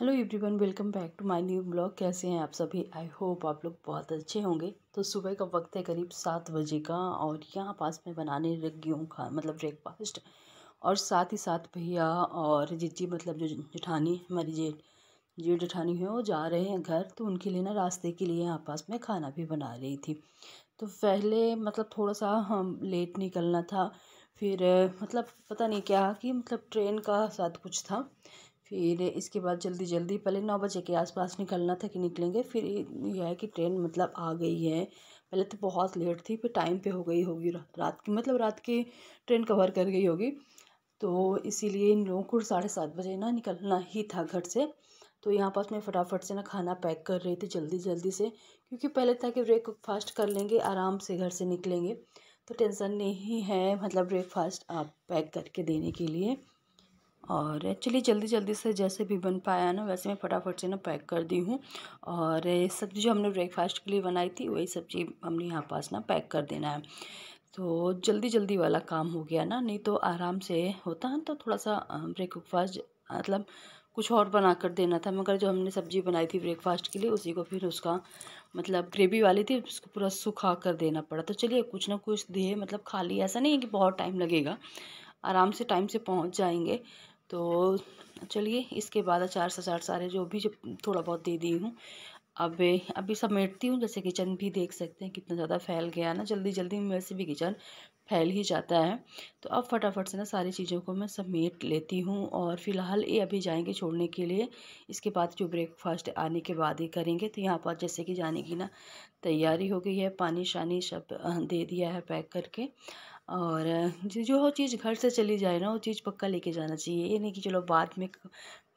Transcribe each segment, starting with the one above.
hello everyone welcome back to my new blog कैसे हैं आप सभी आई होप आप लोग बहुत अच्छे होंगे तो सुबह का वक्त है करीब सात बजे का और यहाँ पास में बनाने लग गई हूँ खा मतलब ब्रेकफास्ट और साथ ही साथ भैया और जिजी मतलब जो जेठानी हमारी जेठ जो जेठानी है वो जा रहे हैं घर तो उनके लिए ना रास्ते के लिए यहाँ पास में खाना भी बना रही थी तो पहले मतलब थोड़ा सा हम लेट निकलना था फिर मतलब पता नहीं क्या कि मतलब ट्रेन का साथ कुछ था फिर इसके बाद जल्दी जल्दी पहले नौ बजे के आसपास निकलना था कि निकलेंगे फिर यह है कि ट्रेन मतलब आ गई है पहले तो बहुत लेट थी फिर टाइम पे हो गई होगी रात की मतलब रात की ट्रेन कवर कर गई होगी तो इसीलिए इन लोगों को साढ़े सात बजे ना निकलना ही था घर से तो यहाँ पास मैं फटाफट से ना खाना पैक कर रही थी जल्दी जल्दी से क्योंकि पहले था कि ब्रेकफास्ट कर लेंगे आराम से घर से निकलेंगे तो टेंसन नहीं है मतलब ब्रेकफास्ट आप पैक करके देने के लिए और एक्चुअली जल्दी जल्दी से जैसे भी बन पाया ना वैसे मैं फटाफट से ना पैक कर दी हूँ और सब्जी जो हमने ब्रेकफास्ट के लिए बनाई थी वही सब्जी हमने यहाँ पास ना पैक कर देना है तो जल्दी जल्दी वाला काम हो गया ना नहीं तो आराम से होता है तो थोड़ा सा ब्रेकफास्ट मतलब कुछ और बना कर देना था मगर जो हमने सब्जी बनाई थी ब्रेकफास्ट के लिए उसी को फिर उसका मतलब ग्रेवी वाली थी उसको पूरा सुखा कर देना पड़ा तो चलिए कुछ ना कुछ दिए मतलब खाली ऐसा नहीं है कि बहुत टाइम लगेगा आराम से टाइम से पहुंच जाएंगे तो चलिए इसके बाद अचार सचार सारे जो भी जो थोड़ा बहुत दे दी हूँ अब अभी समेटती हूँ जैसे किचन भी देख सकते हैं कितना ज़्यादा फैल गया ना जल्दी जल्दी वैसे भी किचन फैल ही जाता है तो अब फटाफट से ना सारी चीज़ों को मैं समेट लेती हूँ और फिलहाल ये अभी जाएंगे छोड़ने के लिए इसके बाद जो ब्रेकफास्ट आने के बाद ही करेंगे तो यहाँ पर जैसे कि जाने की ना तैयारी हो गई है पानी शानी सब दे दिया है पैक करके और जो जो चीज़ घर से चली जाए ना वो चीज़ पक्का लेके जाना चाहिए ये नहीं कि चलो बाद में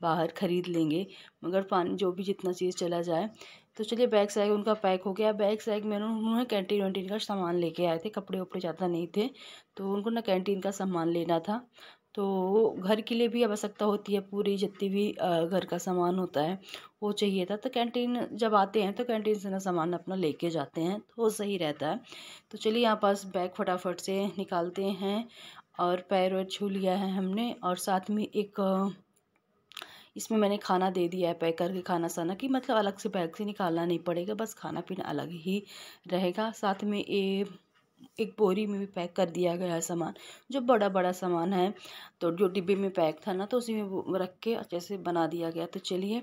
बाहर ख़रीद लेंगे मगर पानी जो भी जितना चीज़ चला जाए तो चलिए बैग सैग उनका पैक हो गया बैग सैग में उन्होंने कैंटीन वैंटीन का सामान लेके आए थे कपड़े वपड़े ज़्यादा नहीं थे तो उनको ना कैंटीन का सामान लेना था तो घर के लिए भी आवश्यकता होती है पूरी जितनी भी घर का सामान होता है वो चाहिए था तो कैंटीन जब आते हैं तो कैंटीन से ना सामान अपना लेके जाते हैं तो वो सही रहता है तो चलिए यहाँ पास बैग फटाफट से निकालते हैं और पैर वैर छू लिया है हमने और साथ में एक इसमें मैंने खाना दे दिया है पैक करके खाना साना कि मतलब अलग से बैग से निकालना नहीं पड़ेगा बस खाना पीना अलग ही रहेगा साथ में ये एक बोरी में भी पैक कर दिया गया है सामान जो बड़ा बड़ा सामान है तो जो डिब्बे में पैक था ना तो उसी में रख के अच्छे से बना दिया गया तो चलिए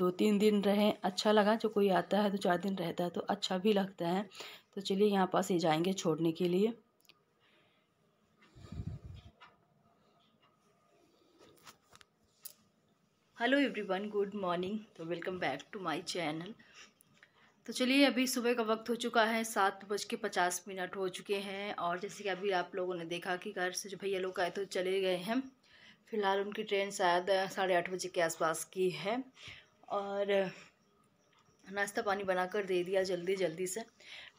दो तीन दिन रहे अच्छा लगा जो कोई आता है तो चार दिन रहता है तो अच्छा भी लगता है तो चलिए यहाँ पास ही जाएंगे छोड़ने के लिए हेलो एवरीवन गुड मॉर्निंग तो welcome back to my channel तो चलिए अभी सुबह का वक्त हो चुका है सात बज के पचास मिनट हो चुके हैं और जैसे कि अभी आप लोगों ने देखा कि घर से जो भैया लोग आए तो चले गए हैं फ़िलहाल उनकी ट्रेन शायद साढ़े आठ बजे के आसपास की है और नाश्ता पानी बनाकर दे दिया जल्दी जल्दी से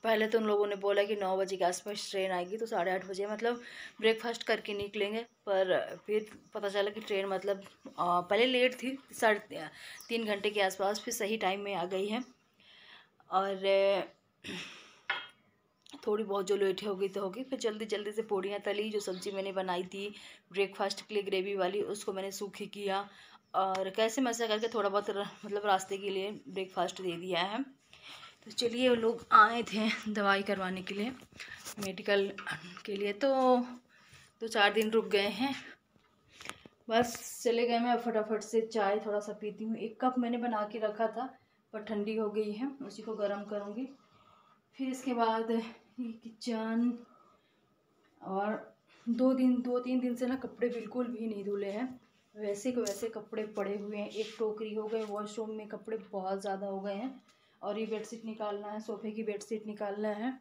पहले तो उन लोगों ने बोला कि नौ बजे के आसपास ट्रेन आएगी तो साढ़े आठ बजे मतलब ब्रेकफास्ट करके निकलेंगे पर फिर पता चला कि ट्रेन मतलब पहले लेट थी साढ़े तीन घंटे के आसपास फिर सही टाइम में आ गई है और थोड़ी बहुत जो लेट होगी तो होगी फिर जल्दी जल्दी से पूड़ियाँ तली जो सब्ज़ी मैंने बनाई थी ब्रेकफास्ट के लिए ग्रेवी वाली उसको मैंने सूखी किया और कैसे मैसा करके थोड़ा बहुत मतलब रास्ते के लिए ब्रेकफास्ट दे दिया है तो चलिए वो लोग आए थे दवाई करवाने के लिए मेडिकल के लिए तो दो चार दिन रुक गए हैं बस चले गए मैं फटाफट से चाय थोड़ा सा पीती हूँ एक कप मैंने बना के रखा था पर ठंडी हो गई है उसी को गर्म करूँगी फिर इसके बाद ये किचन और दो दिन दो तीन दिन से ना कपड़े बिल्कुल भी नहीं धुले हैं वैसे के वैसे कपड़े पड़े हुए हैं एक टोकरी हो गए वॉशरूम में कपड़े बहुत ज़्यादा हो गए हैं और ये बेडशीट निकालना है सोफे की बेडशीट निकालना है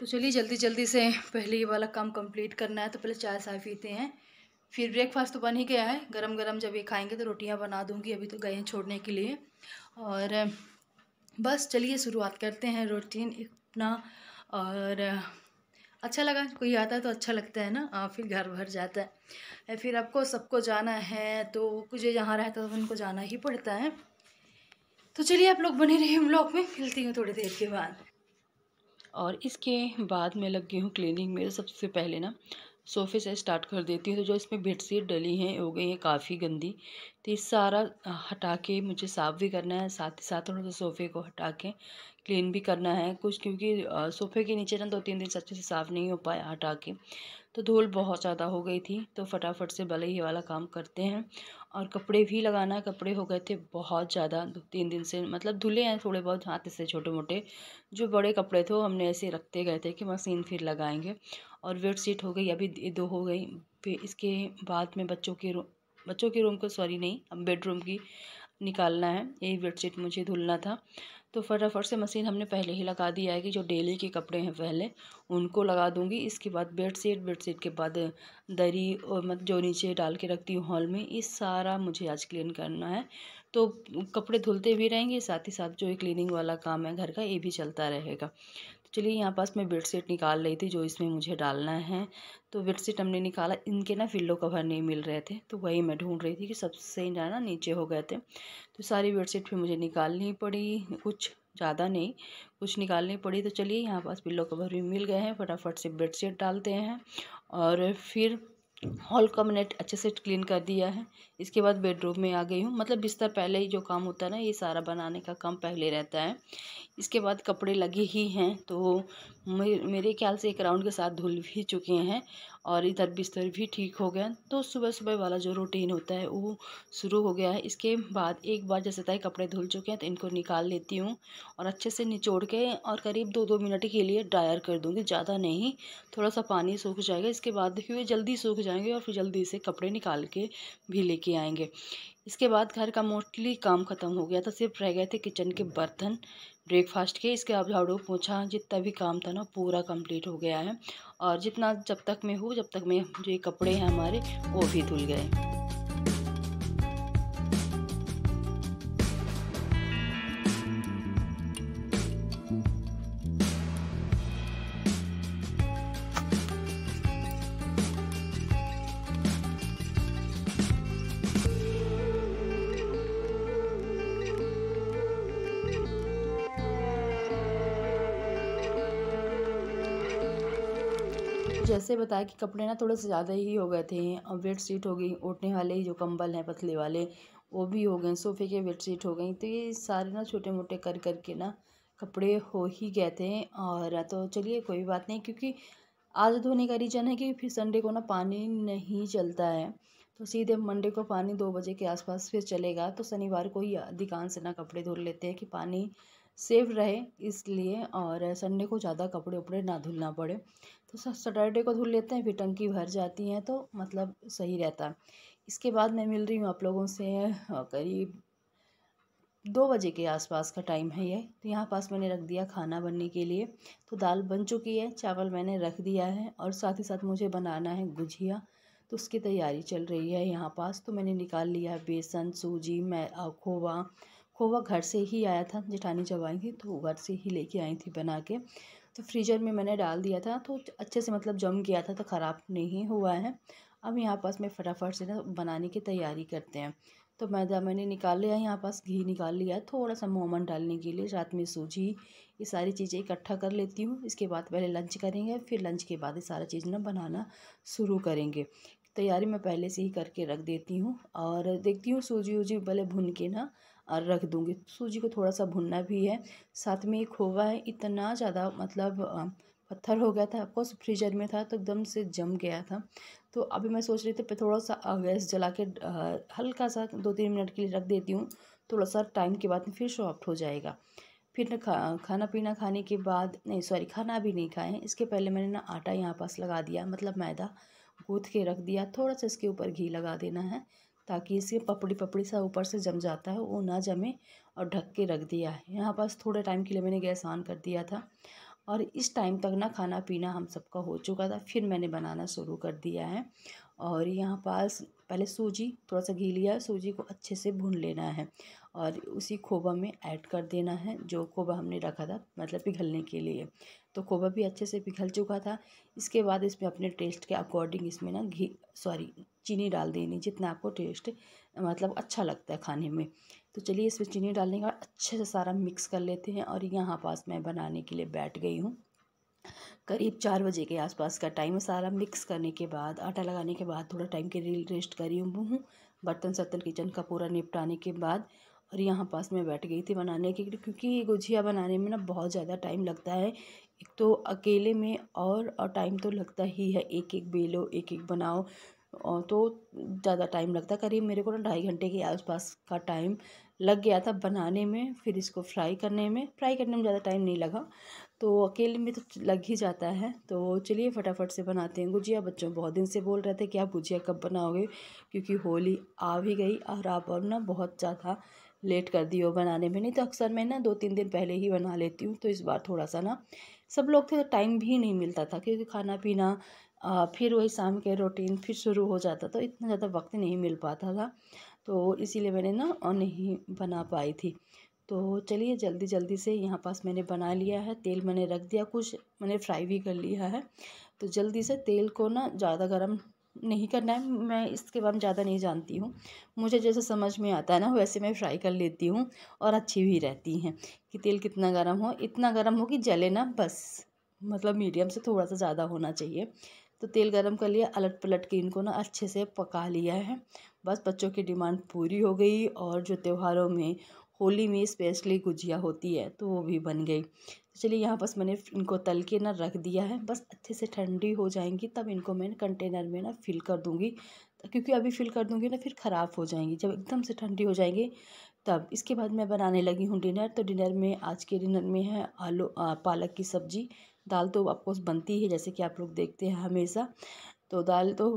तो चलिए जल्दी जल्दी से पहले ये वाला काम कंप्लीट करना है तो पहले चाय साफ पीते हैं फिर ब्रेकफास्ट तो बन ही गया है गरम गरम जब ये खाएंगे तो रोटियां बना दूंगी अभी तो गए हैं छोड़ने के लिए और बस चलिए शुरुआत करते हैं रूटीन अपना और अच्छा लगा कोई आता है तो अच्छा लगता है ना फिर घर भर जाता है फिर आपको सबको जाना है तो कुछ जहाँ रहता है तो उनको जाना ही पड़ता है तो चलिए आप लोग बने रहिए ब्लॉग में मिलती हूँ थोड़ी देर के बाद और इसके बाद मैं लग गई हूँ क्लीनिंग में सबसे पहले ना सोफे से स्टार्ट कर देती हूँ तो जो इसमें बेडशीट डली हैं हो गई हैं काफ़ी गंदी तो इस सारा हटा के मुझे साफ़ भी करना है साथ ही साथ थोड़ा सा सोफ़े को हटा के क्लीन भी करना है कुछ क्योंकि सोफ़े के नीचे ना दो तीन दिन से अच्छे से साफ़ नहीं हो पाया हटा के तो धूल बहुत ज़्यादा हो गई थी तो फटाफट से भले ही वाला काम करते हैं और कपड़े भी लगाना कपड़े हो गए थे बहुत ज़्यादा दो तीन दिन से मतलब धुले हैं थोड़े बहुत हाथ से छोटे मोटे जो बड़े कपड़े थे वो हमने ऐसे रखते गए थे कि मशीन फिर लगाएंगे और बेड शीट हो गई अभी दो हो गई फिर इसके बाद में बच्चों के रूम बच्चों के रूम को सॉरी नहीं अब बेडरूम की निकालना है यही बेड शीट मुझे धुलना था तो फटाफट से मशीन हमने पहले ही लगा दिया है कि जो डेली के कपड़े हैं पहले उनको लगा दूंगी इसके बाद बेडशीट बेडशीट के बाद दरी और मतलब जो नीचे डाल के रखती हूँ हॉल में ये सारा मुझे आज क्लीन करना है तो कपड़े धुलते भी रहेंगे साथ ही साथ जो ये क्लीनिंग वाला काम है घर का ये भी चलता रहेगा चलिए यहाँ पास मैं बेडशीट निकाल रही थी जो इसमें मुझे डालना है तो बेडशीट हमने निकाला इनके ना फिल्लो कवर नहीं मिल रहे थे तो वही मैं ढूंढ रही थी कि सबसे ना नीचे हो गए थे तो सारी बेडशीट फिर मुझे निकालनी पड़ी कुछ ज़्यादा नहीं कुछ निकालनी पड़ी तो चलिए यहाँ पास पिल्लो कवर भी मिल गए हैं फटाफट से बेडशीट डालते हैं और फिर हॉल का मैंने अच्छे से क्लीन कर दिया है इसके बाद बेडरूम में आ गई हूँ मतलब बिस्तर पहले ही जो काम होता है ना ये सारा बनाने का काम पहले रहता है इसके बाद कपड़े लगे ही हैं तो मेरे ख्याल से एक राउंड के साथ धुल भी चुके हैं और इधर बिस्तर भी ठीक हो गया तो सुबह सुबह वाला जो रूटीन होता है वो शुरू हो गया है इसके बाद एक बार जैसे तय कपड़े धुल चुके हैं तो इनको निकाल लेती हूँ और अच्छे से निचोड़ के और करीब दो दो मिनट के लिए ड्रायर कर दूँगी ज़्यादा नहीं थोड़ा सा पानी सूख जाएगा इसके बाद देखिए जल्दी सूख जाएंगे और फिर जल्दी से कपड़े निकाल के भी लेके आएंगे इसके बाद घर का मोस्टली काम ख़त्म हो गया था सिर्फ रह गए थे किचन के बर्तन ब्रेकफास्ट के इसके अब झाड़ू पोछा जितना भी काम था ना पूरा कंप्लीट हो गया है और जितना जब तक मैं हूँ जब तक मैं जो कपड़े हैं हमारे वो भी धुल गए जैसे बताया कि कपड़े ना थोड़े से ज़्यादा ही हो गए थे और बेड शीट हो गई उठने वाले जो कंबल हैं पतले वाले वो भी हो गए सोफ़े के बेड शीट हो गई तो ये सारे ना छोटे मोटे कर कर के ना कपड़े हो ही गए थे और तो चलिए कोई बात नहीं क्योंकि आज धोने का रीज़न है कि फिर संडे को ना पानी नहीं चलता है तो सीधे मंडे को पानी दो बजे के आसपास फिर चलेगा तो शनिवार को ही अधिकांश से ना कपड़े धो लेते हैं कि पानी सेफ रहे इसलिए और संडे को ज़्यादा कपड़े उपड़े ना धुलना पड़े तो सैटरडे को धुल लेते हैं फिर टंकी भर जाती हैं तो मतलब सही रहता इसके बाद मैं मिल रही हूँ आप लोगों से करीब दो बजे के आसपास का टाइम है ये तो यहाँ पास मैंने रख दिया खाना बनने के लिए तो दाल बन चुकी है चावल मैंने रख दिया है और साथ ही साथ मुझे बनाना है गुजिया तो उसकी तैयारी चल रही है यहाँ पास तो मैंने निकाल लिया है बेसन सूजी मैं खोवा खोवा घर से ही आया था जेठानी जब आई थी तो घर से ही लेके आई थी बना के तो फ्रीजर में मैंने डाल दिया था तो अच्छे से मतलब जम गया था तो ख़राब नहीं हुआ है अब यहाँ पास मैं फटाफट से ना बनाने की तैयारी करते हैं तो मैदा मैंने निकाल लिया यहाँ पास घी निकाल लिया थोड़ा सा मोमन डालने के लिए रात में सूजी ये सारी चीज़ें इकट्ठा कर लेती हूँ इसके बाद पहले लंच करेंगे फिर लंच के बाद ये सारा चीज़ ना बनाना शुरू करेंगे तैयारी मैं पहले से ही करके रख देती हूँ और देखती हूँ सूजी वूजी पहले भून के ना और रख दूँगी सूजी को थोड़ा सा भुनना भी है साथ में ये खोवा है इतना ज़्यादा मतलब पत्थर हो गया था ऑफकोर्स फ्रीजर में था तो एकदम से जम गया था तो अभी मैं सोच रही थी थोड़ा सा गैस जला के हल्का सा दो तीन मिनट के लिए रख देती हूँ थोड़ा सा टाइम के बाद फिर सॉफ्ट हो जाएगा फिर ना खा खाना पीना खाने के बाद नहीं सॉरी खाना भी नहीं खाए हैं इसके पहले मैंने ना आटा यहाँ पास लगा दिया मतलब मैदा गूँथ के रख दिया थोड़ा सा इसके ऊपर घी लगा देना है ताकि इसके पपड़ी पपड़ी सा ऊपर से जम जाता है वो ना जमे और ढक के रख दिया है यहाँ पास थोड़े टाइम के लिए मैंने गैस ऑन कर दिया था और इस टाइम तक ना खाना पीना हम सबका हो चुका था फिर मैंने बनाना शुरू कर दिया है और यहाँ पास पहले सूजी थोड़ा सा घी लिया सूजी को अच्छे से भून लेना है और उसी खोबा में ऐड कर देना है जो खोबा हमने रखा था मतलब पिघलने के लिए तो खोबा भी अच्छे से पिघल चुका था इसके बाद इसमें अपने टेस्ट के अकॉर्डिंग इसमें ना घी सॉरी चीनी डाल देनी जितना आपको टेस्ट मतलब अच्छा लगता है खाने में तो चलिए इसमें चीनी डालने के बाद अच्छे से सारा मिक्स कर लेते हैं और यहाँ पास मैं बनाने के लिए बैठ गई हूँ करीब चार बजे के आसपास का टाइम है सारा मिक्स करने के बाद आटा लगाने के बाद थोड़ा टाइम के लिए रेस्ट करी हूँ बर्तन सर्तन किचन का पूरा निपटाने के बाद और यहाँ पास में बैठ गई थी बनाने के लिए क्योंकि ये गुजिया बनाने में ना बहुत ज़्यादा टाइम लगता है एक तो अकेले में और और टाइम तो लगता ही है एक एक बेलो एक एक बनाओ और तो ज़्यादा टाइम लगता है करीब मेरे को ना ढाई घंटे के आसपास का टाइम लग गया था बनाने में फिर इसको फ्राई करने में फ्राई करने में ज़्यादा टाइम नहीं लगा तो अकेले में तो लग ही जाता है तो चलिए फटाफट से बनाते हैं गुजिया बच्चों बहुत दिन से बोल रहे थे कि आप गुजिया कब बनाओगे क्योंकि होली आ भी गई और आप अब ना बहुत ज़्यादा लेट कर दिए हो बनाने में नहीं तो अक्सर मैं ना दो तीन दिन पहले ही बना लेती हूँ तो इस बार थोड़ा सा ना सब लोग थे तो टाइम भी नहीं मिलता था क्योंकि खाना पीना फिर वही शाम के रूटीन फिर शुरू हो जाता तो इतना ज़्यादा वक्त नहीं मिल पाता था तो इसीलिए मैंने ना नहीं बना पाई थी तो चलिए जल्दी जल्दी से यहाँ पास मैंने बना लिया है तेल मैंने रख दिया कुछ मैंने फ्राई भी कर लिया है तो जल्दी से तेल को ना ज़्यादा गर्म नहीं करना है मैं इसके बारे में ज़्यादा नहीं जानती हूँ मुझे जैसे समझ में आता है ना वैसे मैं फ्राई कर लेती हूँ और अच्छी भी रहती हैं कि तेल कितना गर्म हो इतना गर्म हो कि जले ना बस मतलब मीडियम से थोड़ा सा ज़्यादा होना चाहिए तो तेल गर्म कर लिया अलट पलट के इनको ना अच्छे से पका लिया है बस बच्चों की डिमांड पूरी हो गई और जो त्योहारों में होली में स्पेशली गुजिया होती है तो वो भी बन गई चलिए यहाँ बस मैंने इनको तल के ना रख दिया है बस अच्छे से ठंडी हो जाएंगी तब इनको मैं कंटेनर में ना फिल कर दूँगी क्योंकि अभी फिल कर दूँगी ना फिर ख़राब हो जाएंगी जब एकदम से ठंडी हो जाएंगे तब इसके बाद मैं बनाने लगी हूँ डिनर तो डिनर में आज के डिनर में है आलू पालक की सब्ज़ी दाल तो ऑफकोर्स बनती है जैसे कि आप लोग देखते हैं हमेशा तो दाल तो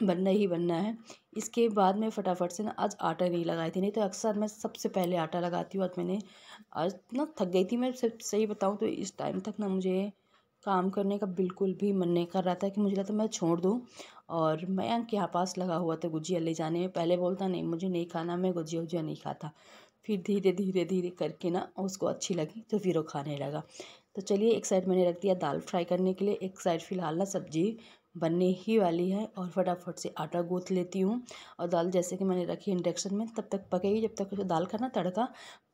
बनना ही बनना है इसके बाद मैं फटाफट से ना आज आटा नहीं लगाई थी नहीं तो अक्सर मैं सबसे पहले आटा लगाती हूँ आज मैंने आज ना थक गई थी मैं सही बताऊँ तो इस टाइम तक ना मुझे काम करने का बिल्कुल भी मन नहीं कर रहा था कि मुझे लगता मैं छोड़ दूँ और मैं के यहाँ पास लगा हुआ था गुजिया ले जाने में पहले बोलता नहीं मुझे नहीं खाना मैं गुजिया उजिया नहीं खाता फिर धीरे धीरे धीरे करके ना उसको अच्छी लगी तो फिर वो खाने लगा तो चलिए एक साइड मैंने रख दिया दाल फ्राई करने के लिए एक साइड फ़िलहाल ना सब्जी बनने ही वाली है और फटाफट से आटा गूँथ लेती हूँ और दाल जैसे कि मैंने रखी इंडक्शन में तब तक पकेगी जब तक दाल का ना तड़का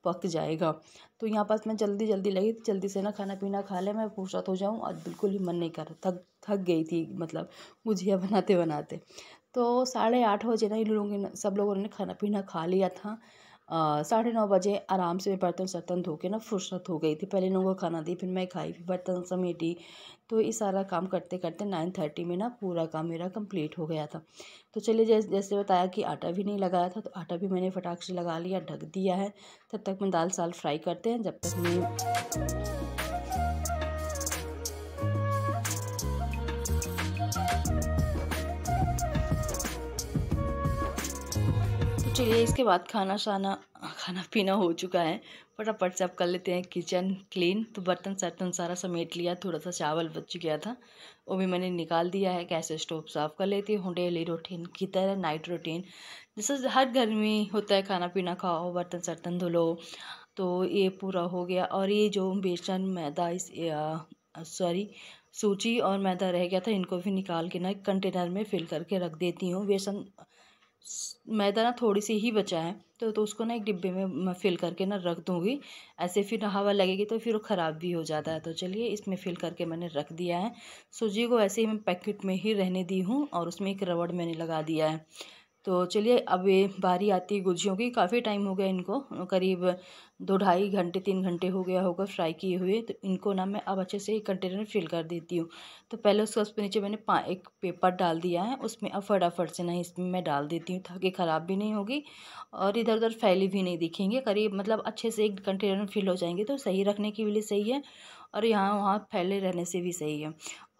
पक जाएगा तो यहाँ पास मैं जल्दी जल्दी लगी जल्दी से ना खाना पीना खा ले मैं फुर्सत हो जाऊँ और बिल्कुल ही मन नहीं कर रहा थक थक गई थी मतलब गुजिया बनाते बनाते तो साढ़े आठ बजे ना इन लोगों ने सब लोगों ने खाना पीना खा लिया था साढ़े नौ बजे आराम से मैं बर्तन सर्तन धो के ना फुर्सत हो गई थी पहले लोगों को खाना दी फिर मैं खाई फिर बर्तन समेटी तो ये सारा काम करते करते नाइन थर्टी में ना पूरा काम मेरा कंप्लीट हो गया था तो चलिए जैसे जैसे बताया कि आटा भी नहीं लगाया था तो आटा भी मैंने फटाक से लगा लिया ढक दिया है तब तक मैं दाल साल फ्राई करते हैं जब तक मैं तो चलिए इसके बाद खाना शाना खाना पीना हो चुका है फटाफट से आप कर लेते हैं किचन क्लीन तो बर्तन सर्तन सारा समेट लिया थोड़ा सा चावल बच गया था वो भी मैंने निकाल दिया है कैसे स्टोव साफ़ कर लेती हूँ डेली रूटीन की तरह नाइट रूटीन जैसे हर घर में होता है खाना पीना खाओ बर्तन सर्तन धुलो तो ये पूरा हो गया और ये जो बेसन मैदा इस सॉरी सूची और मैदा रह गया था इनको भी निकाल के ना कंटेनर में फिल करके रख देती हूँ बेसन मैदा ना थोड़ी सी ही बचा है तो तो उसको ना एक डिब्बे में फिल करके ना रख दूँगी ऐसे फिर हवा लगेगी तो फिर वो ख़राब भी हो जाता है तो चलिए इसमें फिल करके मैंने रख दिया है सूजी को ऐसे ही मैं पैकेट में ही रहने दी हूँ और उसमें एक रबड़ मैंने लगा दिया है तो चलिए अब ये बारी आती है गुजियों की काफ़ी टाइम हो गया इनको करीब दो ढाई घंटे तीन घंटे हो गया होगा फ्राई किए हुए तो इनको ना मैं अब अच्छे से एक कंटेनर में फिल कर देती हूँ तो पहले उसका उस पर नीचे मैंने पा एक पेपर डाल दिया है उसमें अब फटाफट से नहीं इसमें मैं डाल देती हूँ ताकि ख़राब भी नहीं होगी और इधर उधर फैली भी नहीं दिखेंगे करीब मतलब अच्छे से एक कंटेनर में फिल हो जाएंगे तो सही रखने के लिए सही है और यहाँ वहाँ फैले रहने से भी सही है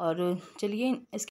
और चलिए इस